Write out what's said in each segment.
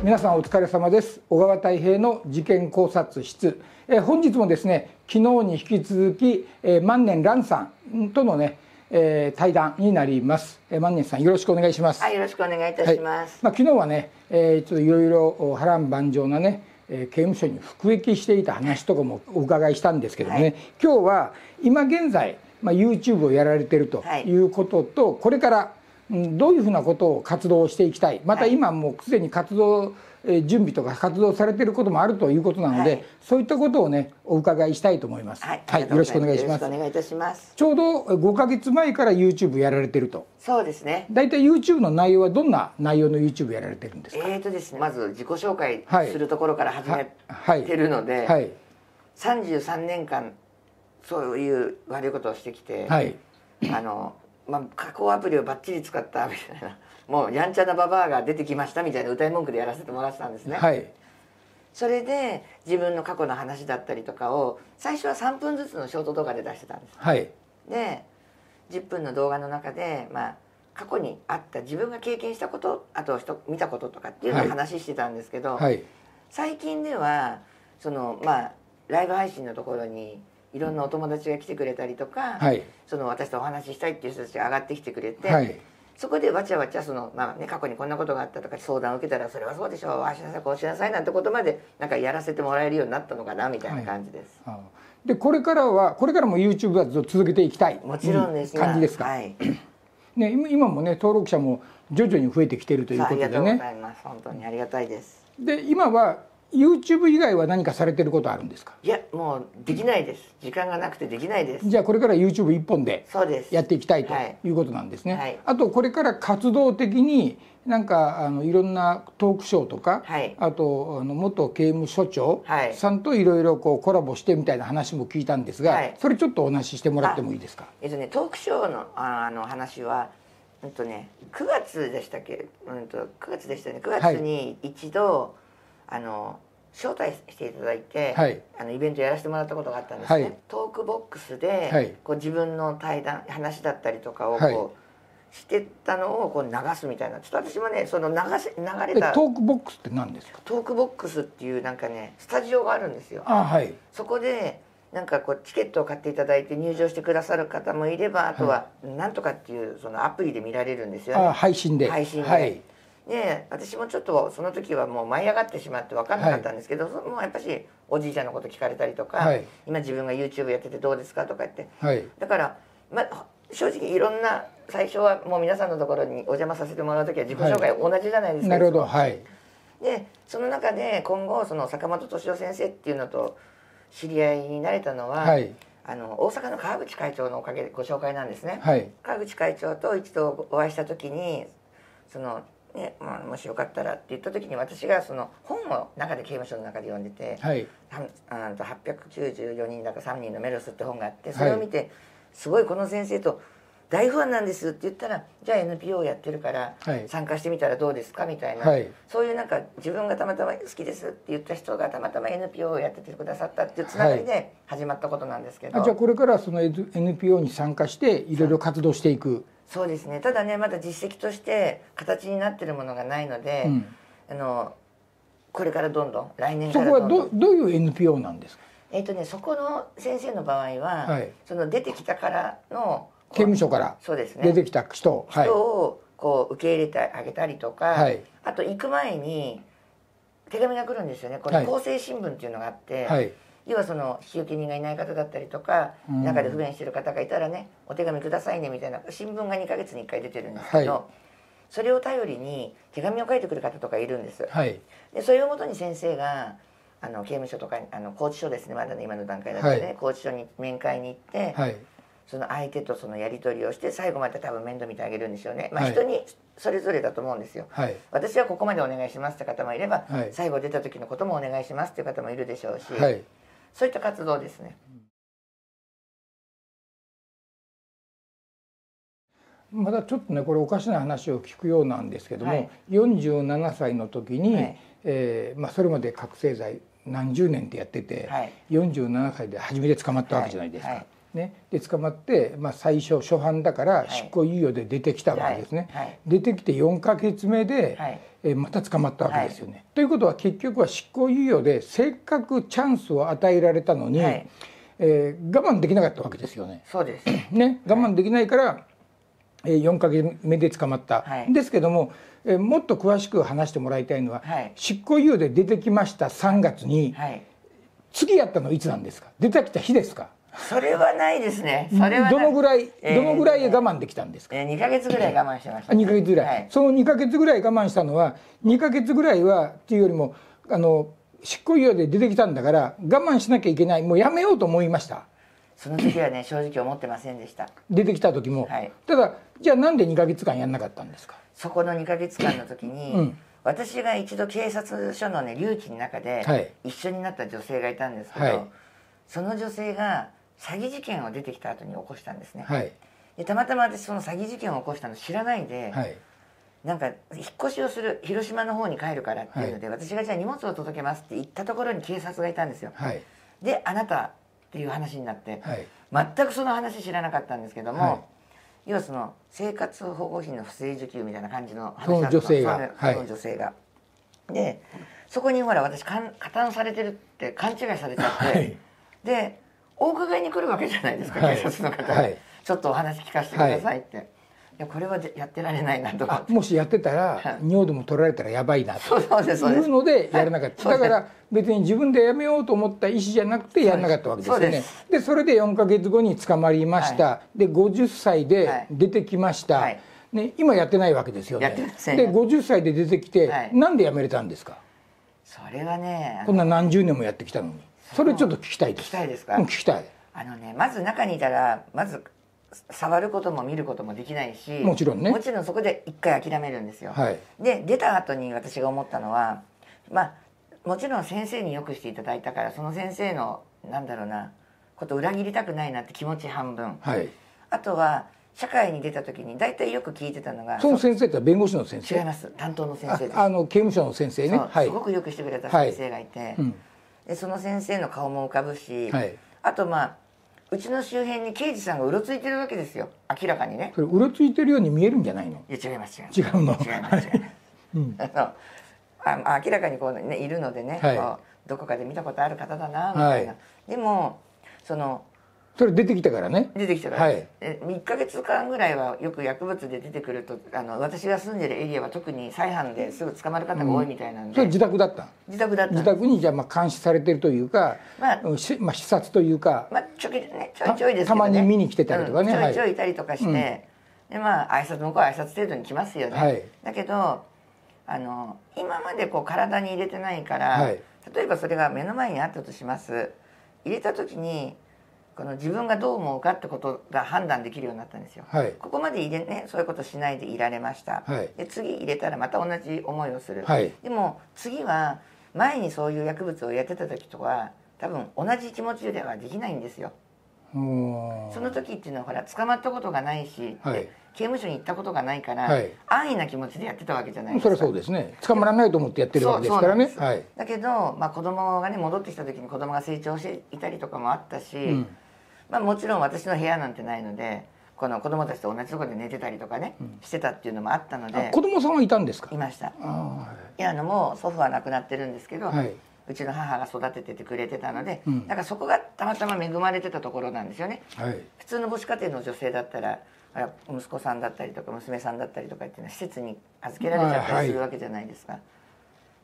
い皆さんお疲れ様です小川太平の事件考察室え本日もですね昨日に引き続き、え万年蘭さんとのねえー、対談になります、えー、万年さんよろしくお願いしますはいよろしくお願いいたします、はい、まあ昨日はね、えー、ちょっといろいろ波乱万丈なね刑務所に服役していた話とかもお伺いしたんですけどね、はい、今日は今現在、まあ、YouTube をやられてるということと、はい、これからどういうふうなことを活動していきたいまた今もうすでに活動、準備とか活動されていることもあるということなので、はい、そういったことをねお伺いしたいと思います。はい、はい、よろしくお願いします。お願いいたします。ちょうど5ヶ月前から YouTube やられてると。そうですね。だいたい YouTube の内容はどんな内容の YouTube やられてるんですか。えっ、ー、とですね、まず自己紹介するところから始めてるので、はい三33年間そういう悪いことをしてきて、はい、あのまあ、加工アプリをばっちり使ったみたいなもうやんちゃなババアが出てきましたみたいな歌い文句でやらせてもらってたんですね。はい、それで自分の過去の話だったりとかを最初は3分ずつのショート動画で出してたんです。はい、で10分の動画の中で、まあ、過去にあった自分が経験したことあと人見たこととかっていうのを話してたんですけど、はい、最近ではその、まあ、ライブ配信のところに。いろんなお友達が来てくれたりとか、はい、その私とお話ししたいっていう人たちが上がってきてくれて、はい、そこでわちゃわちゃその、まあね、過去にこんなことがあったとか相談を受けたらそれはそうでしょうああしなさいこうしなさいなんてことまでなんかやらせてもらえるようになったのかなみたいな感じです。はい、でこれからはこれからも YouTube は続けていきたいもちろんです、ね、感じですか、はいね、今もね登録者も徐々に増えてきてるということでね。ありがとうございます本当にありがたいですで今は YouTube 以外は何かされてることあるんですかいやもうできないです時間がなくてできないですじゃあこれから YouTube 一本でやっていきたいということなんですね、はい、あとこれから活動的になんかあのいろんなトークショーとか、はい、あとあの元刑務所長さんといろいろコラボしてみたいな話も聞いたんですが、はい、それちょっとお話ししてもらってもいいですかえっとねトークショーのあの話はうんとね9月でしたっけ、うんと、9月でしたね9月に一度、あの招待していただいて、はい、あのイベントやらせてもらったことがあったんですね、はい、トークボックスで、はい、こう自分の対談話だったりとかをこう、してたのをこう流すみたいなちょっと私もねその流し流れたトークボックスって何ですかトークボックスっていうなんかねスタジオがあるんですよそこでなんかこうチケットを買っていただいて入場してくださる方もいればあとは「なんとか」っていうそのアプリで見られるんですよね、ね配信で配信で、で私もちょっとその時はもう舞い上がってしまって分かんなかったんですけど、はい、もうやっぱしおじいちゃんのこと聞かれたりとか、はい、今自分が YouTube やっててどうですかとか言って、はい、だから、まあ、正直いろんな最初はもう皆さんのところにお邪魔させてもらう時は自己紹介同じじゃないですか。なるほどはいでその中で今後その坂本敏夫先生っていうのと知り合いになれたのは、あの大阪の川口会長のおかげでご紹介なんですね。川口会長と一度お会いした時にそので、まあ、もしよかったらって言った時に私がその本を中で刑務所の中で読んでて「はい、あと894人だか3人のメロス」って本があってそれを見て、すごいこの先生と大ファンなんですって言ったらじゃあ NPO やってるから参加してみたらどうですかみたいな、はい、そういうなんか自分がたまたま好きですって言った人がたまたま NPO をやっててくださったっていうつながりで始まったことなんですけど、はい、じゃあこれからその NPO に参加していろいろ活動していくそうですねただねまだ実績として形になってるものがないので、うん、あのこれからどんどん来年からそこはどどういう NPO なんですかえっ、ー、とねそこの先生の場合は、はい、その出てきたからの刑務所からそうです、ね、出てきた人、はい、人をこう受け入れてあげたりとか、はい、あと行く前に手紙が来るんですよねこれ、はい、厚生新聞っていうのがあって、要はその仕受け人がいない方だったりとか、中で不便してる方がいたらねお手紙くださいねみたいな新聞が2か月に1回出てるんですけど、はい、それを頼りに手紙を書いてくる方とかいるんです。はい、でそれをもとに先生があの刑務所とかあの拘置所ですねまだね今の段階だとね、はい、拘置所に面会に行って、はい、その相手とそのやり取りをして最後まで多分面倒見てあげるんでしょうね、まあ、人にそれぞれだと思うんですよ、はい、私はここまでお願いしますって方もいれば、最後出た時のこともお願いしますっていう方もいるでしょうし、そういった活動ですね。まだちょっとねこれおかしな話を聞くようなんですけども、はい、47歳の時に、はい、えー、まあ、それまで覚醒剤何十年ってやってて、はい、47歳で初めて捕まったわけじゃないですか。はいはいね、で捕まって、まあ、最初初犯だから執行猶予で出てきたわけですね、はいはい、出てきて4か月目で、はい、えまた捕まったわけですよね。ということは結局は執行猶予でせっかくチャンスを与えられたのに、えー、我慢できなかったわけですよね。そうですね我慢できないから、えー、4か月目で捕まった、ですけども、えもっと詳しく話してもらいたいのは、執行猶予で出てきました3月に、次やったのいつなんですか出てきた日ですかそれはないですね。それはどのぐらい、どのぐらい我慢できたんですか。え二、ー、ヶ月ぐらい我慢してました、ね。二ヶ月ぐらい。はい、その二ヶ月ぐらい我慢したのは、二ヶ月ぐらいはっていうよりもあの執行猶予で出てきたんだから我慢しなきゃいけない。もうやめようと思いました。その時はね正直思ってませんでした。出てきた時も。はい、ただじゃあなんで二ヶ月間やんなかったんですか。そこの二ヶ月間の時に。うん私が一度警察署のね留置の中で一緒になった女性がいたんですけど、はい、その女性が詐欺事件を出てきた後に起こしたんですね、はい、でたまたま私その詐欺事件を起こしたの知らないで、はい、なんか引っ越しをする広島の方に帰るからっていうので、はい、私がじゃあ荷物を届けますって言ったところに警察がいたんですよ、であなたっていう話になって、全くその話知らなかったんですけども、要はその生活保護費の不正受給みたいな感じの話だったの女性が。その女性がでそこにほら私加担されてるって勘違いされちゃって、でお伺いに来るわけじゃないですか、警察の方、はい、ちょっとお話聞かせてくださいって、はい、いやこれはやってられないなとかもしやってたら、尿でも取られたらやばいなとそうですそうですいうのでやらなかった、だから別に自分でやめようと思った意思じゃなくてやらなかったわけですよねでそれで4か月後に捕まりました、はい、で50歳で出てきました、はいね、今やってないわけですよねで50歳で出てきて、はい、なんで辞めれたんですかそれはねこんな何十年もやってきたのにそれちょっと聞きたいです。聞きたいですか。聞きたい。あのね、まず中にいたら、まず。触ることも見ることもできないしもちろんねもちろんそこで一回諦めるんですよ、はい、で出た後に私が思ったのはまあもちろん先生によくしていただいたからその先生のなんだろうなこと裏切りたくないなって気持ち半分、はい、あとは社会に出た時に大体よく聞いてたのがその先生って弁護士の先生違います担当の先生ですあの刑務所の先生ね、はい、すごくよくしてくれた先生がいて、はいうんでその先生の顔も浮かぶし、はい、あとまあうちの周辺に刑事さんがうろついてるわけですよ明らかにねそれうろついてるように見えるんじゃないのいや違います違う違うの違います違います、うん、あの明らかにこうねいるのでね、はい、どこかで見たことある方だなみたいな、はい、でもそのそれ出てきたからね出てきたから、はい、か月間ぐらいはよく薬物で出てくるとあの私が住んでるエリアは特に再犯ですぐ捕まる方が多いみたいなんで、うん、それ自宅だった自宅だった自宅にじゃあまあ監視されてるというか、まあまあ、視察というか、まあ、ちょき、ね、ちょいちょいですけど、ね、たまに見に来てたりとかね、うん、ちょいちょいいたりとかして、はい、でまあ挨拶向こうは挨拶程度に来ますよね、はい、だけどあの今までこう体に入れてないから、例えばそれが目の前にあったとします入れた時にこの自分がどう思うかってことが判断できるようになったんですよ。はい、ここまで入れねそういうことしないでいられました。はい、で次入れたらまた同じ思いをする。はい、でも次は前にそういう薬物をやってた時とは多分同じ気持ちではできないんですよ。その時っていうのはほら捕まったことがないし、はい、刑務所に行ったことがないから、はい、安易な気持ちでやってたわけじゃないですか。それそうですね。捕まらないと思ってやってるわけですからね。はい、だけど、まあ、子供がね戻ってきた時に子供が成長していたりとかもあったし。うんまあ、もちろん私の部屋なんてないのでこの子供たちと同じとこで寝てたりとかね、してたっていうのもあったので子供さんはいたんですかいましたいやあのもう祖父は亡くなってるんですけど、はい、うちの母が育てててくれてたので、うん、だからそこがたまたま恵まれてたところなんですよね、はい、普通の母子家庭の女性だったら息子さんだったりとか娘さんだったりとかっていうのは施設に預けられちゃったりするわけじゃないですか、はい、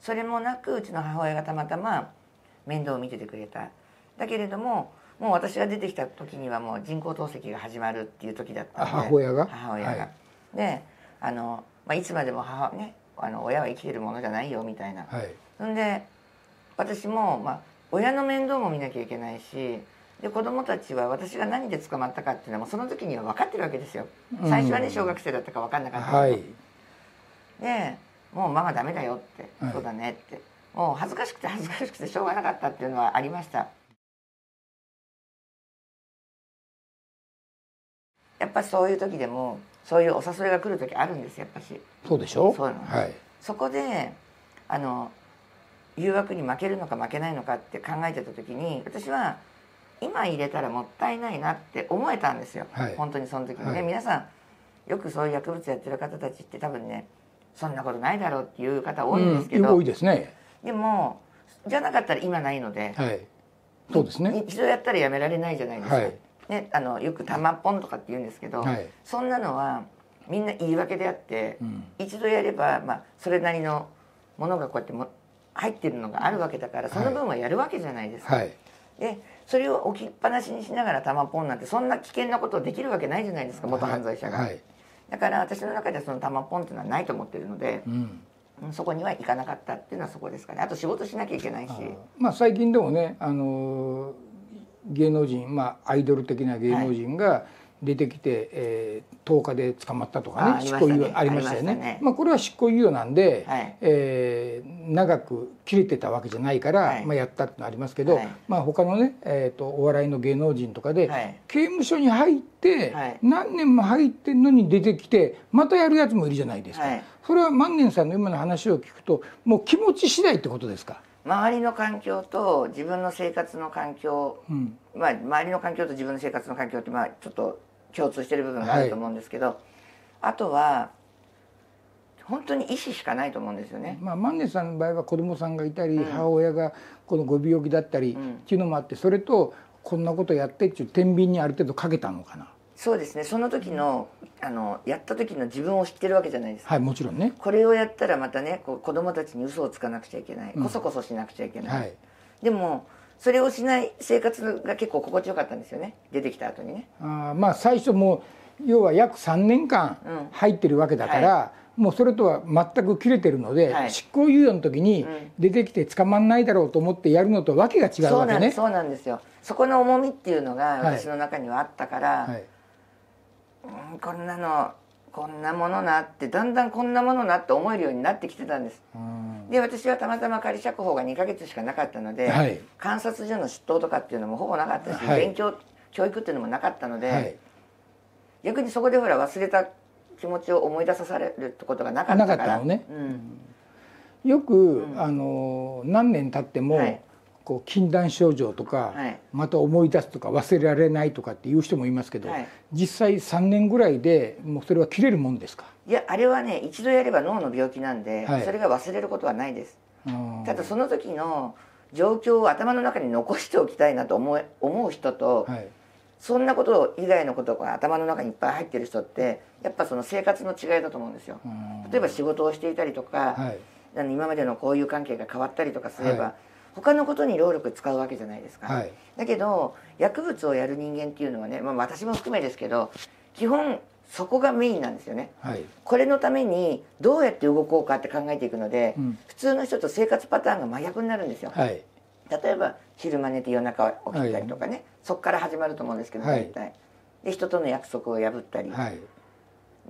それもなくうちの母親がたまたま面倒を見ててくれただけれどももう私が出てきた時にはもう人工透析が始まるっていう時だったので母親が母親が、はい、であの、まあ、いつまでも母ねあの親は生きてるものじゃないよみたいな、はい、そんで私も、まあ、親の面倒も見なきゃいけないしで子供たちは私が何で捕まったかっていうのはもうその時には分かってるわけですよ最初はね、小学生だったか分かんなかった、はい、でもうママダメだよって、はい、そうだねってもう恥ずかしくて恥ずかしくてしょうがなかったっていうのはありましたやっぱそういう時でもそういうお誘いが来る時あるんですやっぱしそうでしょそうなの、はい、そこであの誘惑に負けるのか負けないのかって考えてた時に私は今入れたらもったいないなって思えたんですよ、はい、本当にその時にね、はい、皆さんよくそういう薬物やってる方たちって多分ねそんなことないだろうっていう方多いんですけど、うん、多いですねでもじゃなかったら今ないので、はい、そうですね一度やったらやめられないじゃないですか、はいね、あのよく玉ぽん」とかって言うんですけど、はい、そんなのはみんな言い訳であって、うん、一度やれば、まあ、それなりのものがこうやっても入ってるのがあるわけだからその分はやるわけじゃないですか。はい、でそれを置きっぱなしにしながら玉ポンなんてそんな危険なことできるわけないじゃないですか元犯罪者が、はい、だから私の中ではその玉ポンっていうのはないと思ってるので、うん、そこには行かなかったっていうのはそこですかねあと仕事しなきゃいけないしまあ最近でもねあのー芸能人、まあ、アイドル的な芸能人が出てきて、はい、えー、10日で捕まったとかね執行猶予ありましたよね、ね、まあ、これは執行猶予なんで、はい、えー、長く切れてたわけじゃないから、はい、まあ、やったってのありますけど、はい、まあ、他のね、えーと、とお笑いの芸能人とかで、刑務所に入って、何年も入ってんのに出てきてまたやるやつもいるじゃないですか、それは万年さんの今の話を聞くともう気持ち次第ってことですか周りの環境と自分の生活の環境、うん、まあ、周りの環境と自分の生活の環境ってまあちょっと共通してる部分があると思うんですけど、はい、あとは本当に意思しかないと思うんですよね。まあ、万年さんの場合は子供さんがいたり、うん、母親がこのご病気だったりっていうのもあって、それとこんなことやってっていう天秤にある程度かけたのかな。そうですねその時の,、あのやった時の自分を知ってるわけじゃないですかはいもちろんねこれをやったらまたねこう子供たちに嘘をつかなくちゃいけない、こそこそしなくちゃいけない、はい、でもそれをしない生活が結構心地よかったんですよね出てきた後にねあまあ最初もう要は約3年間入ってるわけだから、うんはい、もうそれとは全く切れてるので、はい、執行猶予の時に出てきて捕まんないだろうと思ってやるのとわけが違うわけね、うん、そうなんですよそこの重みっていうのが私の中にはあったから、はいん、こんなのこんなものなってだんだんこんなものなって思えるようになってきてたんです。で私はたまたま仮釈放が2か月しかなかったので、はい、観察所の出頭とかっていうのもほぼなかったし、はい、勉強教育っていうのもなかったので、はい、逆にそこでほら忘れた気持ちを思い出さされるってことがなかったから。なかったのね。うん、よく、うん、あの何年経っても、こう禁断症状とか、はい、また思い出すとか忘れられないとかっていう人もいますけど、はい、実際3年ぐらいでもうそれは切れるもんですかいやあれはね一度やれば脳の病気なんで、はい、それが忘れることはないですただその時の状況を頭の中に残しておきたいなと思い思う人と、そんなこと以外のことが頭の中にいっぱい入ってる人ってやっぱその生活の違いだと思うんですよ例えば仕事をしていたりとか、今までの交友関係が変わったりとかすれば、他のことに労力使うわけじゃないですか、はい、だけど薬物をやる人間っていうのはね、まあ、私も含めですけど基本そこがメインなんですよね、はい、これのためにどうやって動こうかって考えていくので、うん、普通の人と生活パターンが真逆になるんですよ、はい、例えば昼間寝て夜中起きたりとかね、はい、そこから始まると思うんですけど絶対で人との約束を破ったり、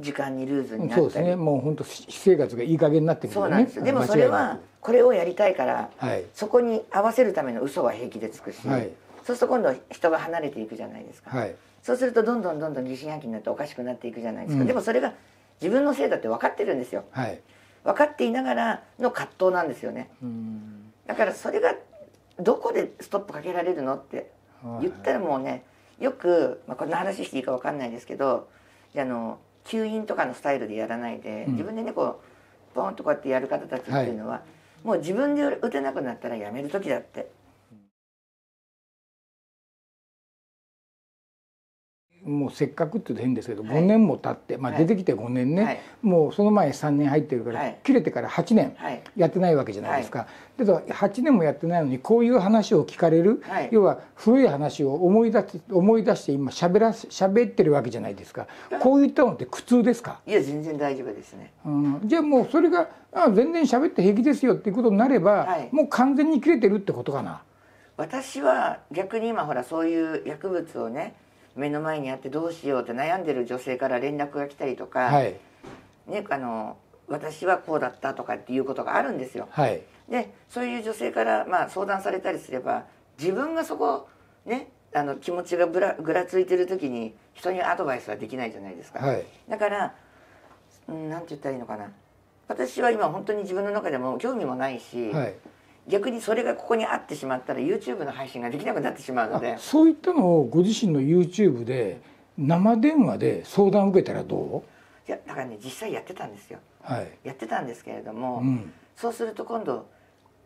時間にルーズになったそうですねもう本当私生活がいい加減になってくる、ね、そうなんですでもそれはこれをやりたいから、はい、そこに合わせるための嘘は平気でつくし、はい、そうすると今度人が離れていくじゃないですか、はい、そうするとどんどんどんどん疑心暗鬼になっておかしくなっていくじゃないですか、うん、でもそれが自分のせいだって分かってるんですよ、はい、分かっていながらの葛藤なんですよねだからそれがどこでストップかけられるのって言ったらもうねよく、まあ、こんな話していいか分かんないですけどじゃあの吸引とかのスタイルでやらないで、自分でねこうボンとこうやってやる方たちっていうのは、もう自分で打てなくなったらやめる時だってもうせっかくって言うと変ですけど、5年も経って、まあ、出てきて5年ね、はい、もうその前3年入ってるから、はい、切れてから8年やってないわけじゃないですか。だと8年もやってないのにこういう話を聞かれる、要は古い話を思い出し思い出して今しゃべらしゃべってるわけじゃないですか。こういったのって苦痛ですかいや全然大丈夫ですね。うん、じゃあもうそれがあ全然しゃべって平気ですよっていうことになれば、もう完全に切れてるってことかな。私は逆に今ほらそういう薬物をね目の前にあってどうしようって悩んでる女性から連絡が来たりとか、はい、ね、あの私はこうだったとかっていうことがあるんですよ。はい、でそういう女性から、まあ、相談されたりすれば自分がそこねあの気持ちがぐらぐらついてる時に人にアドバイスはできないじゃないですか。はい、だから何、うん、なんて言ったらいいのかな私は今本当に自分の中でも興味もないし、はい、逆にそれがここにあってしまったら YouTube の配信ができなくなってしまうのでそういったのをご自身の YouTube で生電話で相談を受けたらどういやだからね実際やってたんですよ、はい、やってたんですけれども、うん、そうすると今度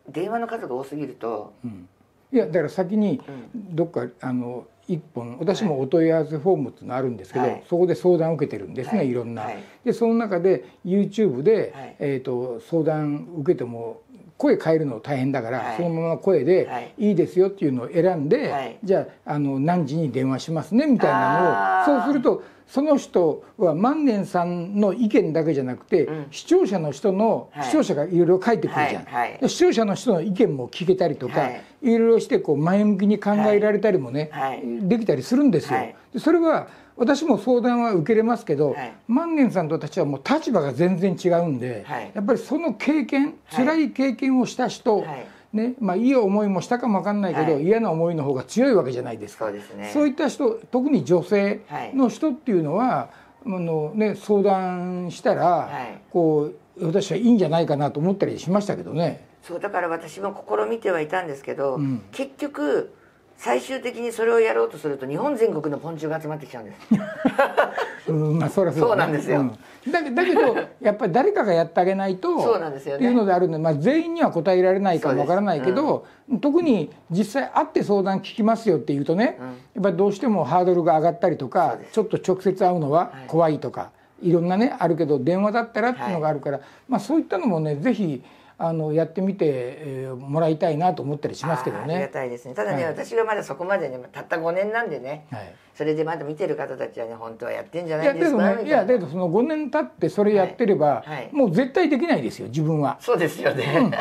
電話の数が多すぎると、うん、いやだから先にどっか、うん、あの一本私もお問い合わせフォームっていうのあるんですけど、はい、そこで相談を受けてるんですね、はい、いろんな。はい、でその中で YouTube で、はい、えーと、相談受けても声変えるの大変だから、はい、そのまま声で、はい、いいですよっていうのを選んで、はい、じゃああの何時に電話しますねみたいなのをそうするとその人は万年さんの意見だけじゃなくて、うん、視聴者の人の、はい、視聴者がいろいろ書いてくるじゃん、はいはい、視聴者の人の意見も聞けたりとか、はい、いろいろしてこう前向きに考えられたりもね、できたりするんですよ。それは私も相談は受けれますけど、はい、万年さんと私はもう立場が全然違うんで、はい、やっぱりその経験辛い経験をした人、ねまあ、いい思いもしたかも分かんないけど、はい、嫌な思いの方が強いわけじゃないですかそうです、ね、そういった人特に女性の人っていうのは、あのね、相談したら、こう私はいいんじゃないかなと思ったりしましたけどね。そうだから私も試みてはいたんですけど、うん、結局最終的にそれをやろうとすると日本全国の昆虫が集まってきちゃうんです。うんまあそりゃそう,、そうなんですよ。うん、だだけどやっぱり誰かがやってあげないとそうなんですよ、ね、いうのであるので、まあ全員には答えられないかもわからないけど、うん、特に実際会って相談聞きますよっていうとね、うん、やっぱりどうしてもハードルが上がったりとか、ちょっと直接会うのは怖いとか、はい、いろんなねあるけど電話だったらっていうのがあるから、はい、まあそういったのもねぜひ。是非あのやってみて、もらいたいなと思ったりしますけどね。ありがたいですね。ただね、はい、私がまだそこまでねたった5年なんでね、はい、それでまだ見てる方たちはね本当はやってんじゃないですか。いや、ね、いやだけどその5年経ってそれやってれば、はい、もう絶対できないですよ自分は。そうですよね。うん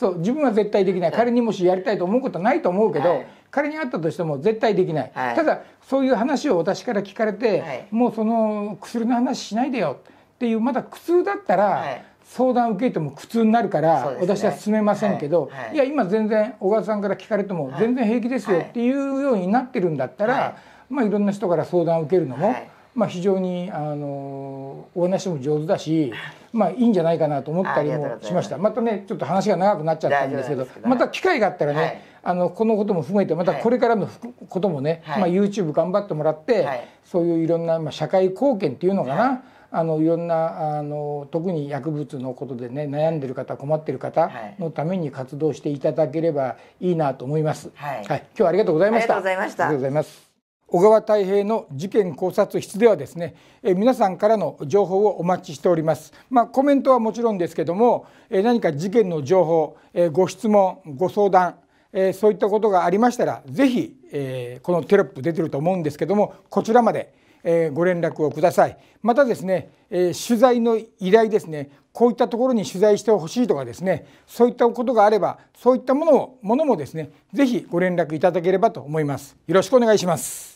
そう自分は絶対できない彼にもしやりたいと思うことはないと思うけど、はい、彼に会ったとしても絶対できない、はい、ただそういう話を私から聞かれて、はい、もうその薬の話しないでよっていうまだ苦痛だったら、相談受けても苦痛になるから、私は勧めませんけど、はいはい、いや今全然小川さんから聞かれても全然平気ですよっていうようになってるんだったら、はいまあ、いろんな人から相談を受けるのも、まあ、非常にあのお話も上手だし、まあ、いいんじゃないかなと思ったりもしましたまたねちょっと話が長くなっちゃったんですけどまた機会があったらね、あのこのことも含めてまたこれからのこともね、まあ、YouTube 頑張ってもらって、そういういろんな、まあ、社会貢献っていうのかな、あのいろんなあの特に薬物のことでね悩んでる方困ってる方のために活動していただければいいなと思います。はい、はい、今日はありがとうございました。ありがとうございました。ありがとうございます。小川太平の事件考察室ではですね、え皆さんからの情報をお待ちしております。まあ、コメントはもちろんですけども、え何か事件の情報、えご質問、ご相談、えそういったことがありましたら、ぜひ、えこのテロップ出てると思うんですけども、こちらまでえご連絡をくださいまたですね、え取材の依頼ですねこういったところに取材してほしいとかですねそういったことがあればそういったものをものもですね是非ご連絡いただければと思いますよろしくお願いします